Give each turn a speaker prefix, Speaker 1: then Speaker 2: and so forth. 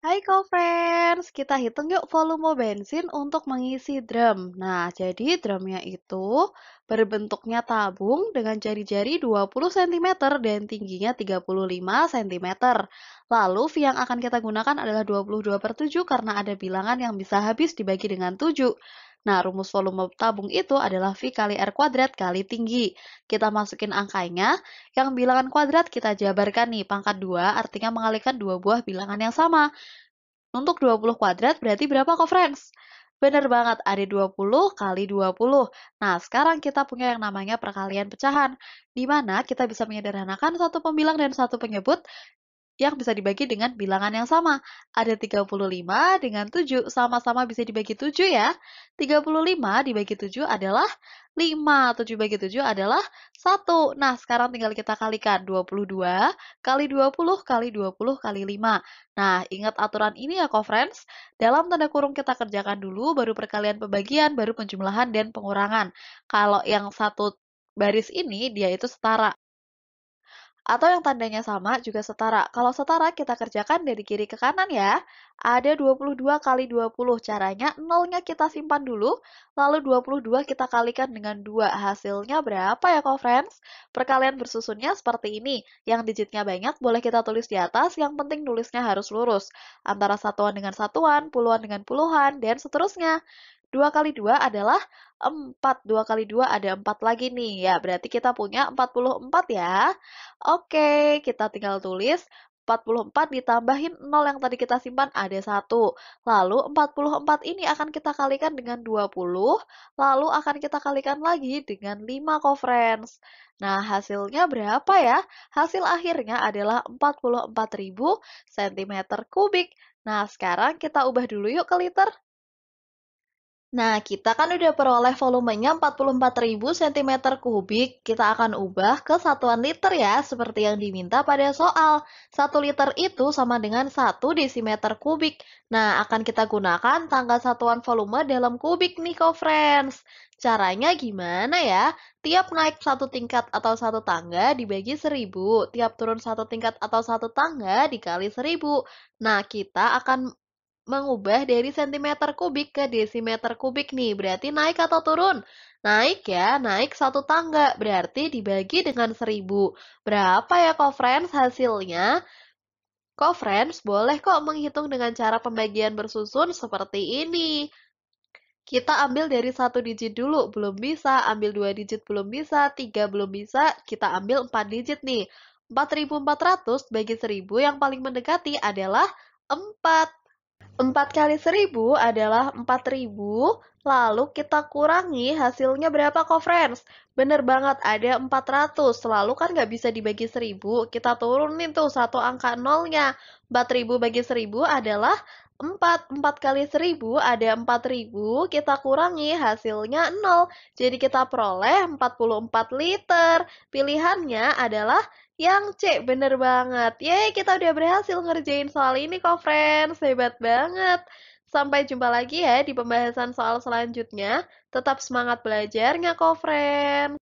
Speaker 1: Hai co-friends, kita hitung yuk volume bensin untuk mengisi drum. Nah, jadi drumnya itu berbentuknya tabung dengan jari-jari 20 cm dan tingginya 35 cm. Lalu, V yang akan kita gunakan adalah 22 per 7 karena ada bilangan yang bisa habis dibagi dengan 7. Nah, rumus volume tabung itu adalah V kali R kuadrat kali tinggi. Kita masukin angkanya, yang bilangan kuadrat kita jabarkan nih, pangkat 2 artinya mengalihkan dua buah bilangan yang sama. Untuk 20 kuadrat berarti berapa kok, Friends? Bener banget, ada 20 kali 20. Nah, sekarang kita punya yang namanya perkalian pecahan, di mana kita bisa menyederhanakan satu pembilang dan satu penyebut yang bisa dibagi dengan bilangan yang sama. Ada 35 dengan 7, sama-sama bisa dibagi 7 ya. 35 dibagi 7 adalah 5, 7 bagi 7 adalah 1. Nah, sekarang tinggal kita kalikan 22 kali 20 kali 20 kali 5. Nah, ingat aturan ini ya, co-friends. Dalam tanda kurung kita kerjakan dulu, baru perkalian pembagian, baru penjumlahan dan pengurangan. Kalau yang satu baris ini, dia itu setara atau yang tandanya sama juga setara. Kalau setara kita kerjakan dari kiri ke kanan ya. Ada 22 kali 20 caranya 0-nya kita simpan dulu, lalu 22 kita kalikan dengan 2. Hasilnya berapa ya kok friends? Perkalian bersusunnya seperti ini. Yang digitnya banyak boleh kita tulis di atas, yang penting nulisnya harus lurus. Antara satuan dengan satuan, puluhan dengan puluhan, dan seterusnya. 2 kali 2 adalah 4. 2 kali 2 ada 4 lagi nih. Ya, berarti kita punya 44 ya. Oke, kita tinggal tulis 44 ditambahin 0 yang tadi kita simpan ada 1. Lalu 44 ini akan kita kalikan dengan 20, lalu akan kita kalikan lagi dengan 5 kofrens. Nah, hasilnya berapa ya? Hasil akhirnya adalah 44.000 cm kubik. Nah, sekarang kita ubah dulu yuk ke liter. Nah, kita kan udah peroleh volumenya 44.000 cm kubik. Kita akan ubah ke satuan liter ya, seperti yang diminta pada soal. 1 liter itu sama dengan 1 desimeter kubik. Nah, akan kita gunakan tangga satuan volume dalam kubik nih, ko friends. Caranya gimana ya? Tiap naik satu tingkat atau satu tangga dibagi 1000, tiap turun satu tingkat atau satu tangga dikali 1000. Nah, kita akan mengubah dari sentimeter kubik ke desimeter kubik nih. Berarti naik atau turun? Naik ya, naik satu tangga. Berarti dibagi dengan seribu. Berapa ya, kok, friends hasilnya? kok, friends boleh kok menghitung dengan cara pembagian bersusun seperti ini kita ambil dari satu digit dulu, belum bisa, ambil dua digit belum bisa, tiga belum bisa, kita ambil empat digit nih. 4.400 bagi 1.000 yang paling mendekati adalah 4. 4 kali 1000 adalah 4000, lalu kita kurangi hasilnya berapa kok friends? Bener banget, ada 400, selalu kan nggak bisa dibagi 1000, kita turunin tuh satu angka nolnya. 4000 bagi 1000 adalah 4, 4 kali 1000 ada 4000, kita kurangi hasilnya 0. Jadi kita peroleh 44 liter. Pilihannya adalah yang C, bener banget. Yeay, kita udah berhasil ngerjain soal ini kok, friends. Hebat banget. Sampai jumpa lagi ya di pembahasan soal selanjutnya. Tetap semangat belajarnya kok, friends.